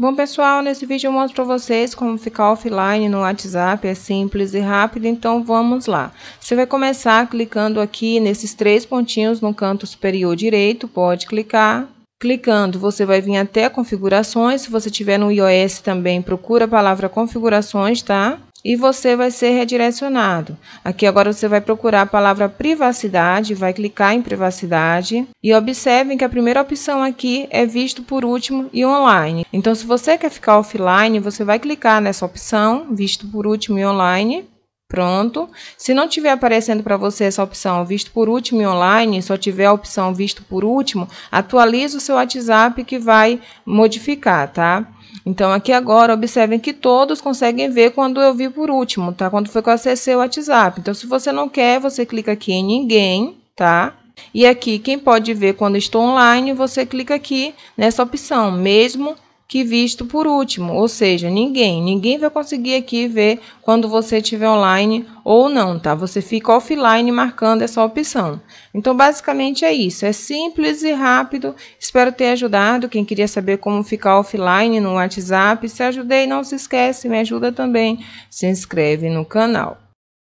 Bom pessoal, nesse vídeo eu mostro para vocês como ficar offline no WhatsApp, é simples e rápido, então vamos lá. Você vai começar clicando aqui nesses três pontinhos no canto superior direito, pode clicar. Clicando, você vai vir até configurações, se você tiver no iOS também, procura a palavra configurações, tá? e você vai ser redirecionado. Aqui agora você vai procurar a palavra privacidade, vai clicar em privacidade e observem que a primeira opção aqui é visto por último e online. Então se você quer ficar offline, você vai clicar nessa opção, visto por último e online. Pronto. Se não tiver aparecendo para você essa opção visto por último e online, só tiver a opção visto por último, atualize o seu WhatsApp que vai modificar, tá? Então, aqui agora, observem que todos conseguem ver quando eu vi por último, tá? Quando foi que eu acessei o WhatsApp. Então, se você não quer, você clica aqui em ninguém, tá? E aqui, quem pode ver quando estou online, você clica aqui nessa opção, mesmo que visto por último, ou seja, ninguém, ninguém vai conseguir aqui ver quando você estiver online ou não, tá? Você fica offline marcando essa opção. Então, basicamente é isso, é simples e rápido. Espero ter ajudado. Quem queria saber como ficar offline no WhatsApp, se ajudei, não se esquece, me ajuda também. Se inscreve no canal.